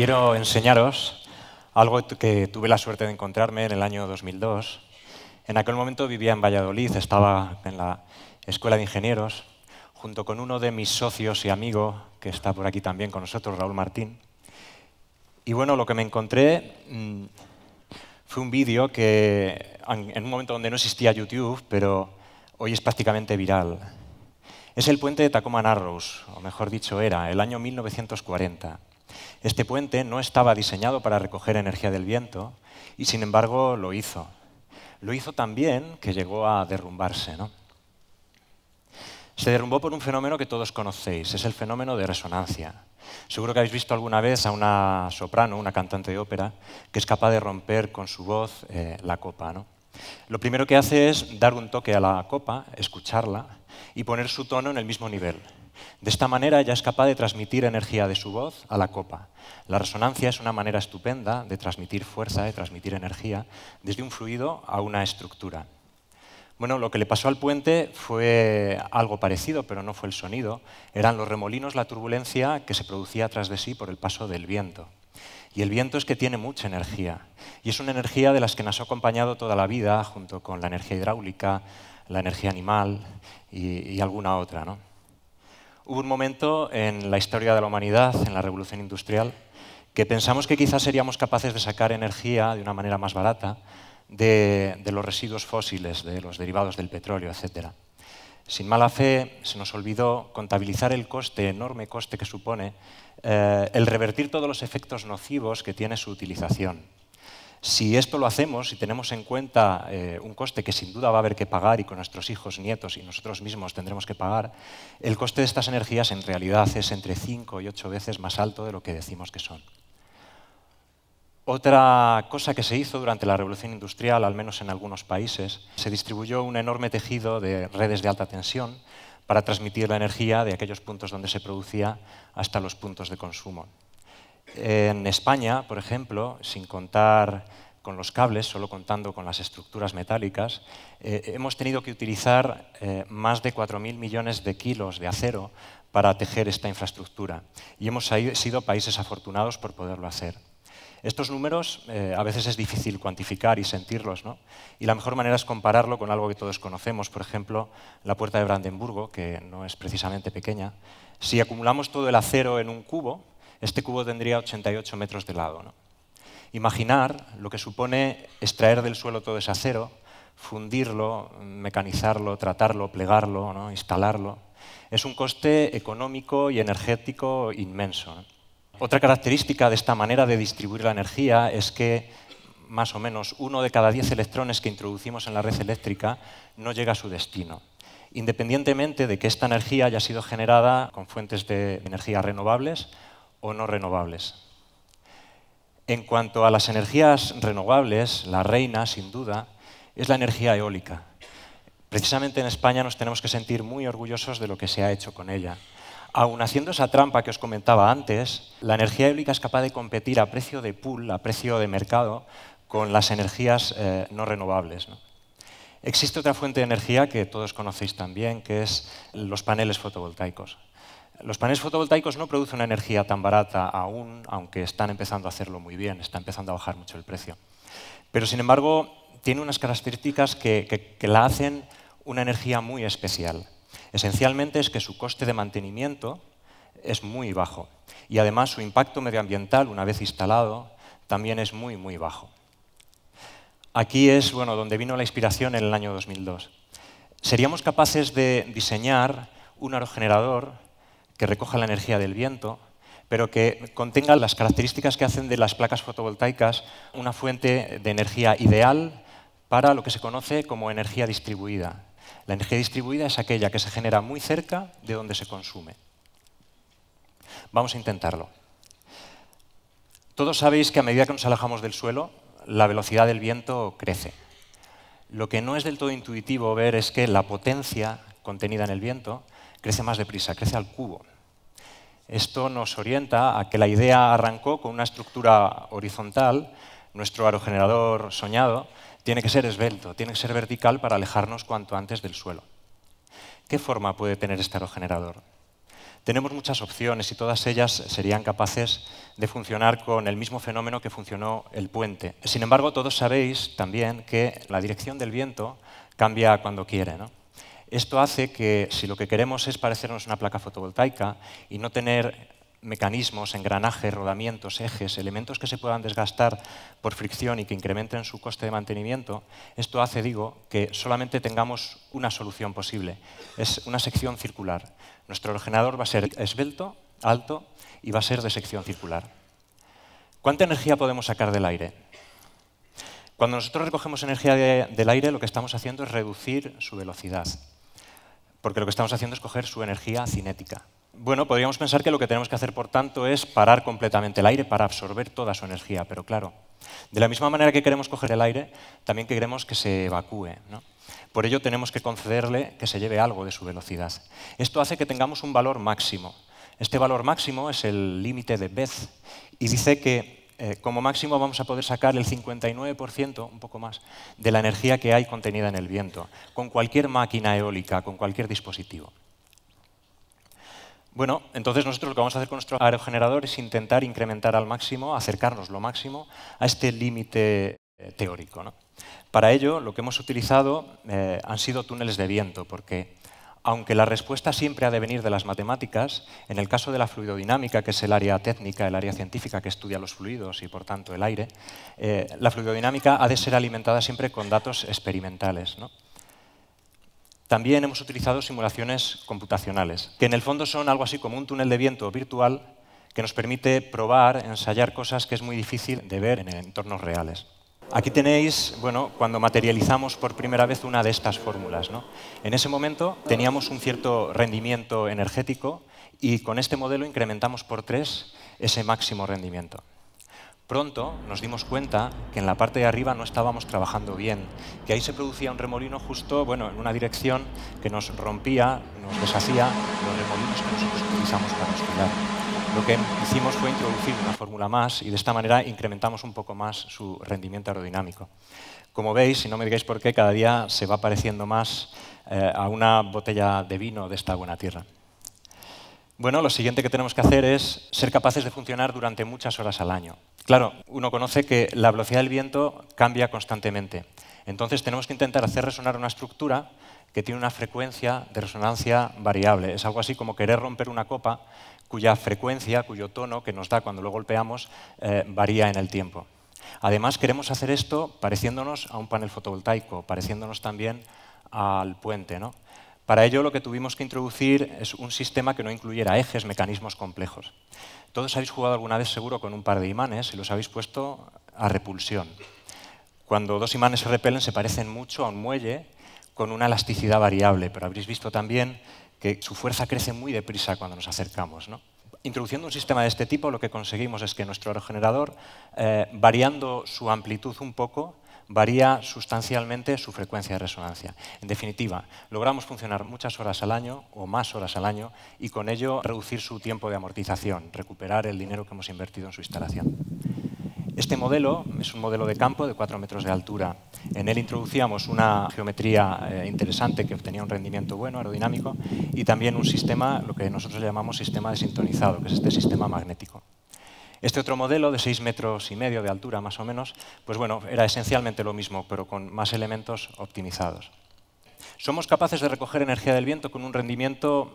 quiero enseñaros algo que tuve la suerte de encontrarme en el año 2002. En aquel momento vivía en Valladolid, estaba en la Escuela de Ingenieros, junto con uno de mis socios y amigo, que está por aquí también con nosotros, Raúl Martín. Y bueno, lo que me encontré mm, fue un vídeo que en un momento donde no existía YouTube, pero hoy es prácticamente viral. Es el puente de Tacoma Narrows, o mejor dicho, era el año 1940. Este puente no estaba diseñado para recoger energía del viento y sin embargo lo hizo. Lo hizo tan bien que llegó a derrumbarse. ¿no? Se derrumbó por un fenómeno que todos conocéis, es el fenómeno de resonancia. Seguro que habéis visto alguna vez a una soprano, una cantante de ópera, que es capaz de romper con su voz eh, la copa. ¿no? Lo primero que hace es dar un toque a la copa, escucharla y poner su tono en el mismo nivel. De esta manera ya es capaz de transmitir energía de su voz a la copa. La resonancia es una manera estupenda de transmitir fuerza, de transmitir energía, desde un fluido a una estructura. Bueno, lo que le pasó al puente fue algo parecido, pero no fue el sonido. Eran los remolinos, la turbulencia que se producía tras de sí por el paso del viento. Y el viento es que tiene mucha energía. Y es una energía de las que nos ha acompañado toda la vida, junto con la energía hidráulica, la energía animal y, y alguna otra. ¿no? Hubo un momento en la historia de la humanidad, en la revolución industrial, que pensamos que quizás seríamos capaces de sacar energía de una manera más barata de, los residuos fósiles, de los derivados del petróleo, etc. Sin mala fe, se nos olvidó contabilizar el coste, enorme coste que supone eh, el revertir todos los efectos nocivos que tiene su utilización. Si esto lo hacemos, si tenemos en cuenta eh, un coste que sin duda va a haber que pagar y con nuestros hijos, nietos y nosotros mismos tendremos que pagar, el coste de estas energías en realidad es entre 5 y 8 veces más alto de lo que decimos que son. Otra cosa que se hizo durante la revolución industrial, al menos en algunos países, se distribuyó un enorme tejido de redes de alta tensión para transmitir la energía de aquellos puntos donde se producía hasta los puntos de consumo. En España, por ejemplo, sin contar con los cables, solo contando con las estructuras metálicas, eh, hemos tenido que utilizar eh, más de 4.000 millones de kilos de acero para tejer esta infraestructura. Y hemos sido países afortunados por poderlo hacer. Estos números eh, a veces es difícil cuantificar y sentirlos, ¿no? Y la mejor manera es compararlo con algo que todos conocemos, por ejemplo, la puerta de Brandenburgo, que no es precisamente pequeña. Si acumulamos todo el acero en un cubo, este cubo tendría 88 metros de lado. ¿no? Imaginar lo que supone extraer del suelo todo ese acero, fundirlo, mecanizarlo, tratarlo, plegarlo, instalarlo, es un coste económico y energético inmenso. Otra característica de esta manera de distribuir la energía es que más o menos uno de cada diez electrones que introducimos en la red eléctrica no llega a su destino independientemente de que esta energía haya sido generada con fuentes de energía renovables o no renovables. En cuanto a las energías renovables, la reina, sin duda, es la energía eólica. Precisamente en España nos tenemos que sentir muy orgullosos de lo que se ha hecho con ella. Aun haciendo esa trampa que os comentaba antes, la energía eólica es capaz de competir a precio de pool, a precio de mercado, con las energías eh, no renovables. Existe otra fuente de energía que todos conocéis también, que es los paneles fotovoltaicos. Los paneles fotovoltaicos no producen una energía tan barata aún, aunque están empezando a hacerlo muy bien, está empezando a bajar mucho el precio. Pero sin embargo, tiene unas características que, la hacen una energía muy especial. Esencialmente es que su coste de mantenimiento es muy bajo y además su impacto medioambiental, una vez instalado, también es muy, muy bajo. Aquí es bueno, donde vino la inspiración en el año 2002. Seríamos capaces de diseñar un aerogenerador que recoja la energía del viento, pero que contenga las características que hacen de las placas fotovoltaicas una fuente de energía ideal para lo que se conoce como energía distribuida. La energía distribuida es aquella que se genera muy cerca de donde se consume. Vamos a intentarlo. Todos sabéis que a medida que nos alejamos del suelo, la velocidad del viento crece. Lo que no es del todo intuitivo ver es que la potencia contenida en el viento crece más deprisa, crece al cubo. Esto nos orienta a que la idea arrancó con una estructura horizontal, nuestro aerogenerador soñado tiene que ser esbelto, tiene que ser vertical para alejarnos cuanto antes del suelo. ¿Qué forma puede tener este aerogenerador? Tenemos muchas opciones y todas ellas serían capaces de funcionar con el mismo fenómeno que funcionó el puente. Sin embargo, todos sabéis también que la dirección del viento cambia cuando quiere. Esto hace que si lo que queremos es parecernos una placa fotovoltaica y no tener mecanismos, engranajes, rodamientos, ejes, elementos que se puedan desgastar por fricción y que incrementen su coste de mantenimiento, esto hace, digo, que solamente tengamos una solución posible. Es una sección circular. Nuestro generador va a ser esbelto, alto y va a ser de sección circular. ¿Cuánta energía podemos sacar del aire? Cuando nosotros recogemos energía del aire, lo que estamos haciendo es reducir su velocidad porque lo que estamos haciendo es coger su energía cinética. Bueno, podríamos pensar que lo que tenemos que hacer, por tanto, es parar completamente el aire para absorber toda su energía, pero claro, de la misma manera que queremos coger el aire, también queremos que se evacúe. Por ello tenemos que concederle que se lleve algo de su velocidad. Esto hace que tengamos un valor máximo. Este valor máximo es el límite de Beth y dice que eh, como máximo vamos a poder sacar el 59%, un poco más, de la energía que hay contenida en el viento, con cualquier máquina eólica, con cualquier dispositivo. Bueno, entonces nosotros lo que vamos a hacer con nuestro aerogenerador es intentar incrementar al máximo, acercarnos lo máximo a este límite eh, teórico. Para ello, lo que hemos utilizado eh, han sido túneles de viento, porque aunque la respuesta siempre ha de venir de las matemáticas, en el caso de la fluidodinámica, que es el área técnica, el área científica que estudia los fluidos y por tanto el aire, eh, la fluidodinámica ha de ser alimentada siempre con datos experimentales. También hemos utilizado simulaciones computacionales, que en el fondo son algo así como un túnel de viento virtual que nos permite probar, ensayar cosas que es muy difícil de ver en entornos reales. Aquí tenéis, bueno, cuando materializamos por primera vez una de estas fórmulas. ¿no? En ese momento teníamos un cierto rendimiento energético y con este modelo incrementamos por tres ese máximo rendimiento. Pronto nos dimos cuenta que en la parte de arriba no estábamos trabajando bien, que ahí se producía un remolino justo, bueno, en una dirección que nos rompía, nos deshacía los remolinos que nosotros utilizamos para estudiar lo que hicimos fue introducir una fórmula más y de esta manera incrementamos un poco más su rendimiento aerodinámico. Como veis, si no me digáis por qué, cada día se va pareciendo más eh, a una botella de vino de esta buena tierra. Bueno, lo siguiente que tenemos que hacer es ser capaces de funcionar durante muchas horas al año. Claro, uno conoce que la velocidad del viento cambia constantemente. Entonces tenemos que intentar hacer resonar una estructura que tiene una frecuencia de resonancia variable. Es algo así como querer romper una copa cuya frecuencia, cuyo tono que nos da cuando lo golpeamos eh, varía en el tiempo. Además, queremos hacer esto pareciéndonos a un panel fotovoltaico, pareciéndonos también al puente. ¿no? Para ello lo que tuvimos que introducir es un sistema que no incluyera ejes, mecanismos complejos. Todos habéis jugado alguna vez seguro con un par de imanes y los habéis puesto a repulsión. Cuando dos imanes se repelen se parecen mucho a un muelle con una elasticidad variable, pero habréis visto también que su fuerza crece muy deprisa cuando nos acercamos. Introduciendo un sistema de este tipo, lo que conseguimos es que nuestro aerogenerador, eh, variando su amplitud un poco, varía sustancialmente su frecuencia de resonancia. En definitiva, logramos funcionar muchas horas al año o más horas al año y con ello reducir su tiempo de amortización, recuperar el dinero que hemos invertido en su instalación. Este modelo es un modelo de campo de 4 metros de altura. En él introducíamos una geometría eh, interesante que obtenía un rendimiento bueno, aerodinámico, y también un sistema, lo que nosotros llamamos sistema desintonizado, que es este sistema magnético. Este otro modelo de 6 metros y medio de altura, más o menos, pues bueno, era esencialmente lo mismo, pero con más elementos optimizados. Somos capaces de recoger energía del viento con un rendimiento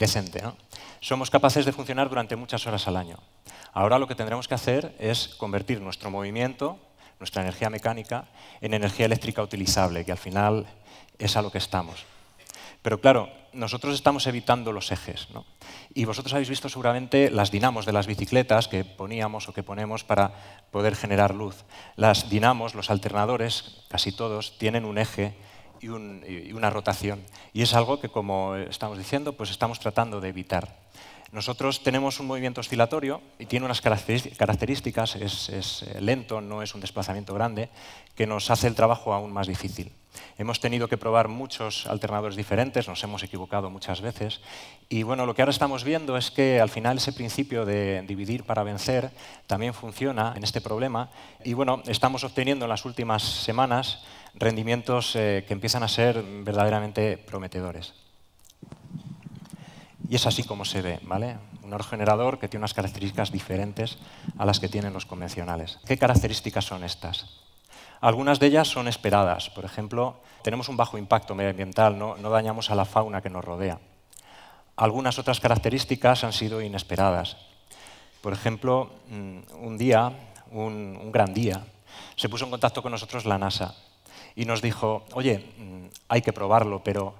decente. ¿no? Somos capaces de funcionar durante muchas horas al año. Ahora lo que tendremos que hacer es convertir nuestro movimiento, nuestra energía mecánica, en energía eléctrica utilizable, que al final es a lo que estamos. Pero claro, nosotros estamos evitando los ejes. ¿no? Y vosotros habéis visto seguramente las dinamos de las bicicletas que poníamos o que ponemos para poder generar luz. Las dinamos, los alternadores, casi todos, tienen un eje y, una rotación. Y es algo que, como estamos diciendo, pues estamos tratando de evitar. Nosotros tenemos un movimiento oscilatorio y tiene unas características, es, eh, lento, no es un desplazamiento grande, que nos hace el trabajo aún más difícil. Hemos tenido que probar muchos alternadores diferentes, nos hemos equivocado muchas veces y bueno, lo que ahora estamos viendo es que al final ese principio de dividir para vencer también funciona en este problema y bueno, estamos obteniendo en las últimas semanas rendimientos eh, que empiezan a ser verdaderamente prometedores. Y es así como se ve, ¿vale? Un orogenerador que tiene unas características diferentes a las que tienen los convencionales. ¿Qué características son estas? Algunas de ellas son esperadas. Por ejemplo, tenemos un bajo impacto medioambiental, no, dañamos a la fauna que nos rodea. Algunas otras características han sido inesperadas. Por ejemplo, mm, un día, un gran día, se puso en contacto con nosotros la NASA y nos dijo, oye, mm, hay que probarlo, pero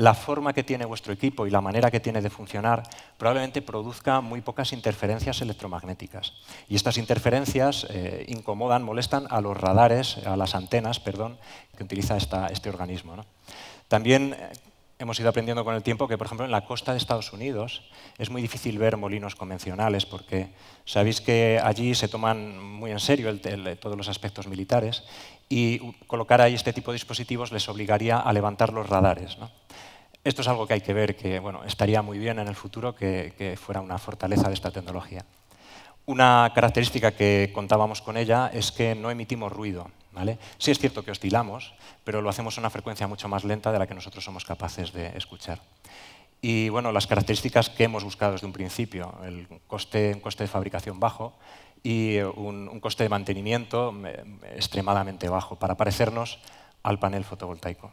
la forma que tiene vuestro equipo y la manera que tiene de funcionar probablemente produzca muy pocas interferencias electromagnéticas. Y estas interferencias eh, incomodan, molestan a los radares, a las antenas, perdón, que utiliza este organismo. También eh, hemos ido aprendiendo con el tiempo que, por ejemplo, en la costa de Estados Unidos es muy difícil ver molinos convencionales porque sabéis que allí se toman muy en serio todos los aspectos militares y colocar ahí este tipo de dispositivos les obligaría a levantar los radares esto es algo que hay que ver, que estaría muy bien en el futuro que, fuera una fortaleza de esta tecnología. Una característica que contábamos con ella es que no emitimos ruido. ¿vale? Sí es cierto que oscilamos, pero lo hacemos a una frecuencia mucho más lenta de la que nosotros somos capaces de escuchar. Y bueno, las características que hemos buscado desde un principio, el coste, un coste de fabricación bajo y un coste de mantenimiento eh, extremadamente bajo para parecernos al panel fotovoltaico.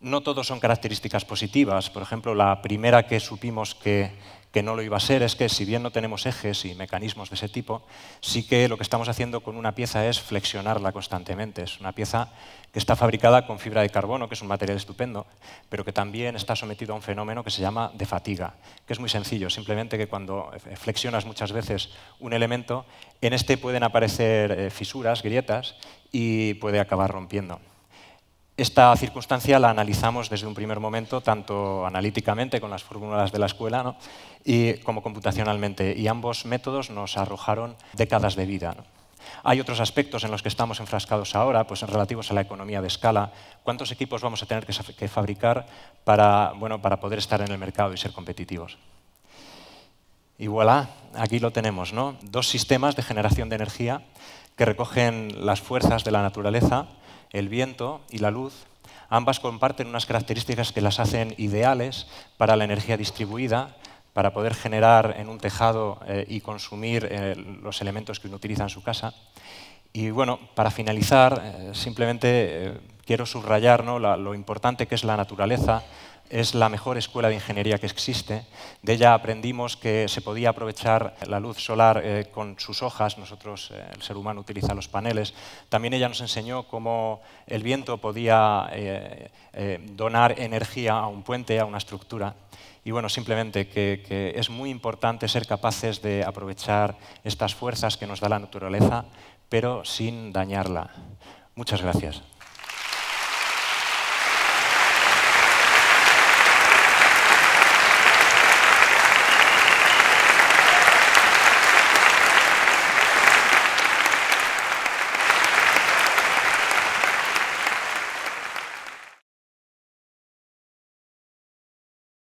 No todos son características positivas. Por ejemplo, la primera que supimos que, no lo iba a ser es que si bien no tenemos ejes y mecanismos de ese tipo, sí que lo que estamos haciendo con una pieza es flexionarla constantemente. Es una pieza que está fabricada con fibra de carbono, que es un material estupendo, pero que también está sometido a un fenómeno que se llama de fatiga, que es muy sencillo, simplemente que cuando eh, flexionas muchas veces un elemento, en este pueden aparecer eh, fisuras, grietas, y puede acabar rompiendo. Esta circunstancia la analizamos desde un primer momento, tanto analíticamente con las fórmulas de la escuela y como computacionalmente, y ambos métodos nos arrojaron décadas de vida. Hay otros aspectos en los que estamos enfrascados ahora, pues relativos a la economía de escala. ¿Cuántos equipos vamos a tener que fabricar para, poder estar en el mercado y ser competitivos? Y voilà, aquí lo tenemos, ¿no? Dos sistemas de generación de energía que recogen las fuerzas de la naturaleza el viento y la luz, ambas comparten unas características que las hacen ideales para la energía distribuida, para poder generar en un tejado eh, y consumir eh, los elementos que uno utiliza en su casa. Y bueno, para finalizar, eh, simplemente quiero subrayar lo importante que es la naturaleza es la mejor escuela de ingeniería que existe. De ella aprendimos que se podía aprovechar la luz solar eh, con sus hojas, nosotros, eh, el ser humano utiliza los paneles. También ella nos enseñó cómo el viento podía eh, donar energía a un puente, a una estructura. Y bueno, simplemente que es muy importante ser capaces de aprovechar estas fuerzas que nos da la naturaleza, pero sin dañarla. Muchas gracias.